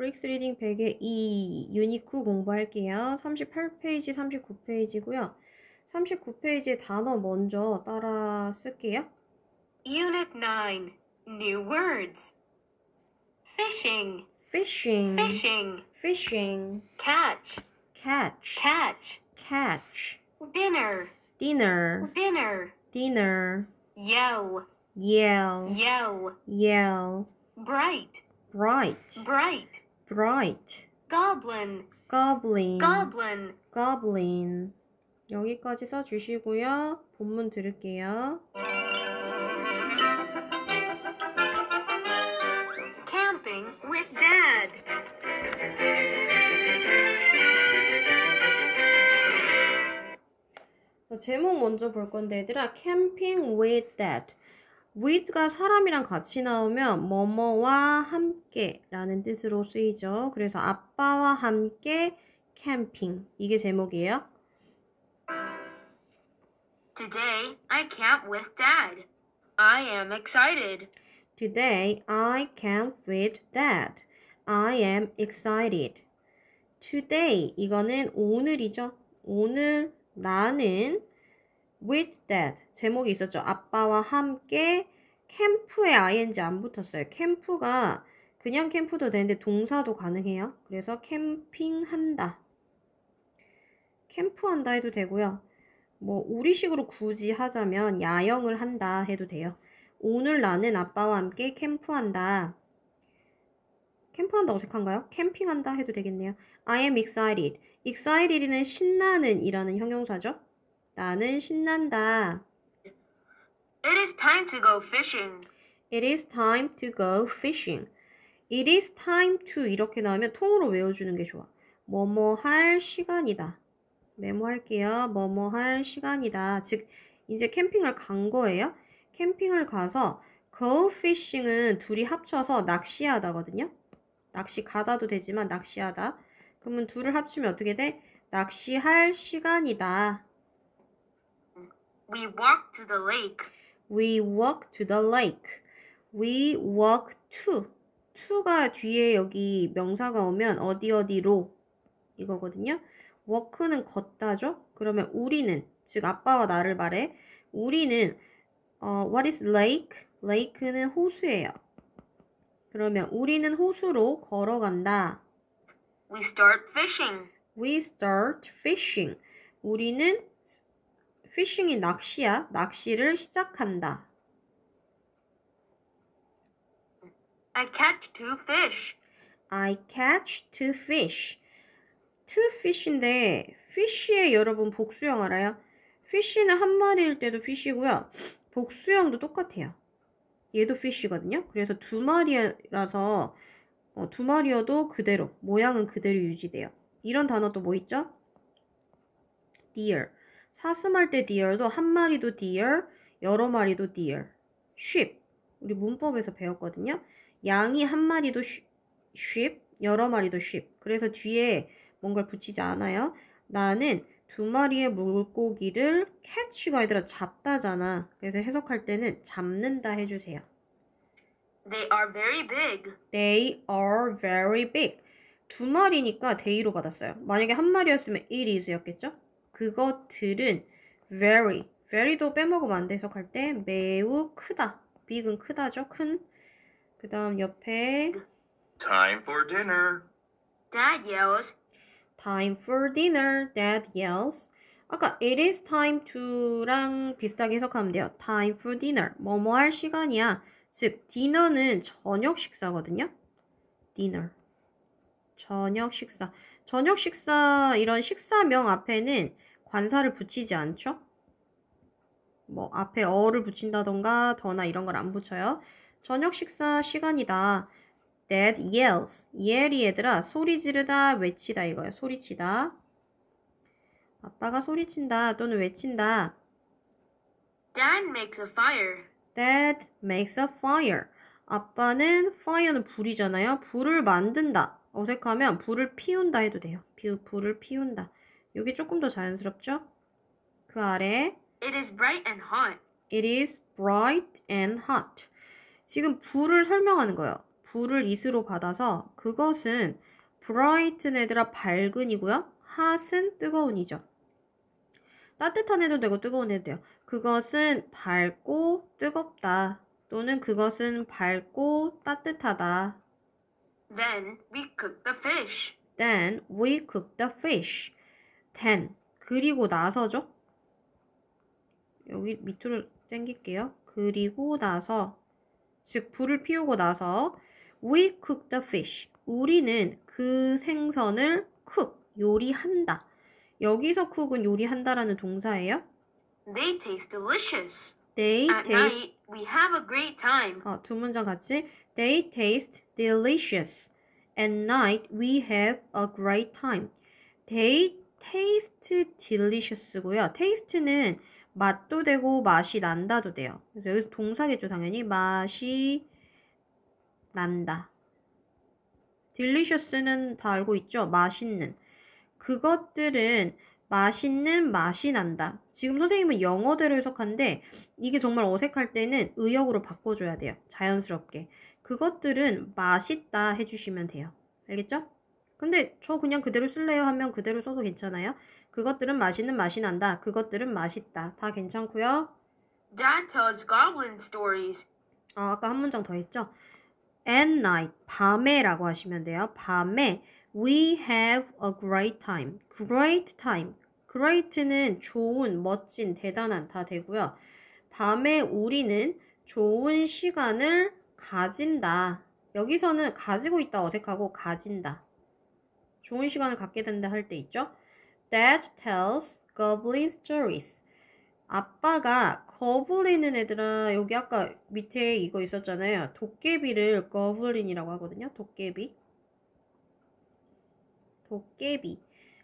브릭스 리딩 100의 2 유니크 공부할게요. 38페이지, 39페이지고요. 39페이지의 단어 먼저 따라 쓸게요. Unit 9 New Words Fishing Fishing Fishing Fishing Catch Catch Catch Catch Dinner Dinner Dinner Dinner Yell Yell Yell Yell Bright Bright Bright bright. goblin, goblin, goblin. goblin. 여기까지 써주시고요. 본문 들을게요. camping with dad. 제목 먼저 볼 건데 얘들아 camping with dad with가 사람이랑 같이 나오면 뭐뭐와 함께 라는 뜻으로 쓰이죠. 그래서 아빠와 함께 캠핑 이게 제목이에요. Today I camp with dad. I am excited. Today I camp with dad. I am excited. Today 이거는 오늘이죠. 오늘 나는 with dad 제목이 있었죠. 아빠와 함께 캠프에 ing 안 붙었어요. 캠프가 그냥 캠프도 되는데 동사도 가능해요. 그래서 캠핑한다. 캠프한다 해도 되고요. 뭐 우리식으로 굳이 하자면 야영을 한다 해도 돼요. 오늘 나는 아빠와 함께 캠프한다. 캠프한다 어색한가요? 캠핑한다 해도 되겠네요. I am excited. excited는 이 신나는 이라는 형용사죠. 나는 신난다. It is time to go fishing. It is time to go fishing. It is time to 이렇게 나오면 통으로 외워주는 게 좋아. 뭐뭐 할 시간이다. 메모할게요. 뭐뭐 할 시간이다. 즉 이제 캠핑을 간 거예요. 캠핑을 가서 go fishing은 둘이 합쳐서 낚시하다거든요. 낚시 가다도 되지만 낚시하다. 그러면 둘을 합치면 어떻게 돼? 낚시할 시간이다. We walk to the lake. We walk to the lake. We walk to. to가 뒤에 여기 명사가 오면 어디 어디로 이거거든요. walk는 걷다죠. 그러면 우리는 즉 아빠와 나를 말해 우리는 어, what is lake? lake는 호수예요. 그러면 우리는 호수로 걸어간다. We start fishing. We start fishing. 우리는 fishing이 낚시야. 낚시를 시작한다. I catch two fish. I catch two fish. two fish인데 fish의 여러분 복수형 알아요? fish는 한 마리일 때도 fish고요. 이 복수형도 똑같아요. 얘도 fish거든요. 그래서 두 마리라서 어, 두 마리여도 그대로 모양은 그대로 유지돼요. 이런 단어 또 뭐 있죠? deer. 사슴할 때 deer도 한 마리도 deer, 여러 마리도 deer. sheep. 우리 문법에서 배웠거든요. 양이 한 마리도 sheep, 여러 마리도 sheep. 그래서 뒤에 뭔가를 붙이지 않아요. 나는 두 마리의 물고기를 catch가 아니라 잡다잖아. 그래서 해석할 때는 잡는다 해주세요. They are very big. They are very big. 두 마리니까 t h e y 로 받았어요. 만약에 한 마리였으면 it is였겠죠? 그것들은 very, very도 빼먹으면 안 돼. 서갈 때 매우 크다. big은 크다죠. 큰. 그 다음 옆에 time for dinner. Dad yells. time for dinner. Dad yells. 아까 it is time to랑 비슷하게 해석하면 돼요. time for dinner. 뭐뭐 할 시간이야. 즉 d i n n e r 는 저녁 식사거든요. dinner. 저녁 식사. 저녁 식사 이런 식사명 앞에는 관사를 붙이지 않죠? 뭐 앞에 어를 붙인다던가 더나 이런 걸 안 붙여요. 저녁 식사 시간이다. Dad yells. yell이 얘들아 소리 지르다 외치다 이거예요. 소리치다. 아빠가 소리친다 또는 외친다. Dad makes a fire. Dad makes a fire. 아빠는 fire는 불이잖아요. 불을 만든다. 어색하면 불을 피운다 해도 돼요. 불을 피운다. 여기 조금 더 자연스럽죠? 그 아래 It is bright and hot. It is bright and hot. 지금 불을 설명하는 거예요. 불을 이스로 받아서 그것은 bright는 얘들아 밝은이고요. hot은 뜨거운이죠. 따뜻한 해도 되고 뜨거운 해도 돼요. 그것은 밝고 뜨겁다. 또는 그것은 밝고 따뜻하다. Then we cook the fish. Then we cook the fish. then 그리고 나서죠. 여기 밑으로 당길게요. 그리고 나서 즉 불을 피우고 나서 we cook the fish. 우리는 그 생선을 cook 요리한다. 여기서 cook은 요리한다라는 동사예요. They taste delicious. They At taste night we have a great time. 어, 두 문장 같이 They taste delicious. At night we have a great time. They taste delicious고요. taste는 맛도 되고 맛이 난다도 돼요. 그래서 여기서 동사겠죠, 당연히. 맛이 난다. delicious는 다 알고 있죠? 맛있는. 그것들은 맛있는 맛이 난다. 지금 선생님은 영어대로 해석한데 이게 정말 어색할 때는 의역으로 바꿔줘야 돼요. 자연스럽게. 그것들은 맛있다 해주시면 돼요. 알겠죠? 근데 저 그냥 그대로 쓸래요 하면 그대로 써도 괜찮아요. 그것들은 맛있는 맛이 난다. 그것들은 맛있다. 다 괜찮고요. Dad tells goblin stories. 아, 아까 한 문장 더 했죠. At night, 밤에라고 하시면 돼요. 밤에 we have a great time. Great time. Great는 좋은, 멋진, 대단한 다 되고요. 밤에 우리는 좋은 시간을 가진다. 여기서는 가지고 있다 어색하고 가진다. 좋은 시간을 갖게 된다 할 때 있죠. Dad tells goblin stories. 아빠가 거블린은 애들아 여기 아까 밑에 이거 있었잖아요. 도깨비를 거블린이라고 하거든요. 도깨비. 도깨비.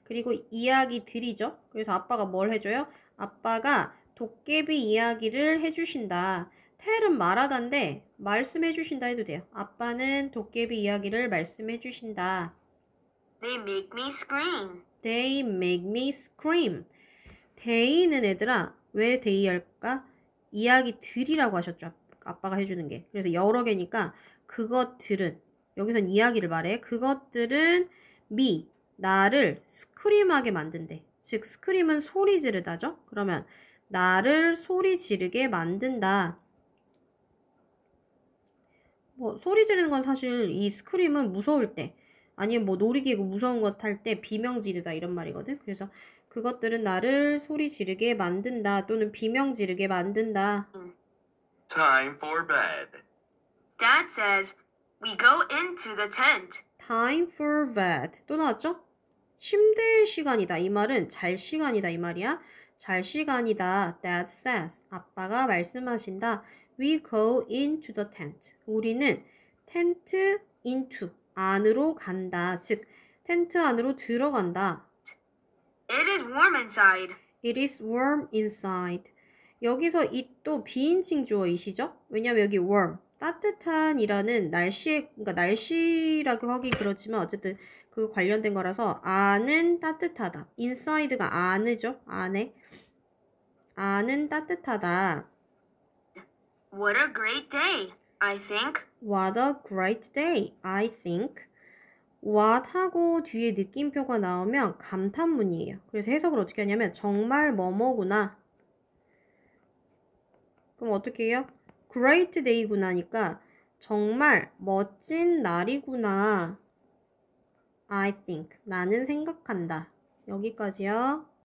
그리고 이야기 들이죠. 그래서 아빠가 뭘 해줘요? 아빠가 도깨비 이야기를 해주신다. 텔은 말하단데 말씀해주신다 해도 돼요. 아빠는 도깨비 이야기를 말씀해주신다. They make me scream. They make me scream. They는 얘들아 왜 they 할까? 이야기들이라고 하셨죠. 아빠가 해주는 게. 그래서 여러 개니까 그것들은 여기선 이야기를 말해. 그것들은 me 나를 스크림하게 만든대. 즉 스크림은 소리 지르다죠. 그러면 나를 소리 지르게 만든다. 뭐 소리 지르는 건 사실 이 스크림은 무서울 때 아니면 뭐 놀이기구 무서운 것 탈 때 비명 지르다 이런 말이거든. 그래서 그것들은 나를 소리 지르게 만든다 또는 비명 지르게 만든다. 음. Time for bed. Dad says we go into the tent. Time for bed. 또 나왔죠? 침대 시간이다. 이 말은 잘 시간이다. 이 말이야. 잘 시간이다. Dad says. 아빠가 말씀하신다. We go into the tent. 우리는 텐트 into 안으로 간다. 즉, 텐트 안으로 들어간다. It is warm inside. It is warm inside. 여기서 이 또 비인칭 주어이시죠? 왜냐면 여기 warm 따뜻한이라는 날씨 그러니까 날씨라고 하긴 그렇지만 어쨌든 그 관련된 거라서 안은 따뜻하다. inside가 안이죠. 안에 안은 따뜻하다. What a great day. I think. What a great day. I think. What 하고 뒤에 느낌표가 나오면 감탄문이에요. 그래서 해석을 어떻게 하냐면 정말 뭐뭐구나. 그럼 어떻게 해요? Great day구나니까 정말 멋진 날이구나. I think. 나는 생각한다. 여기까지요.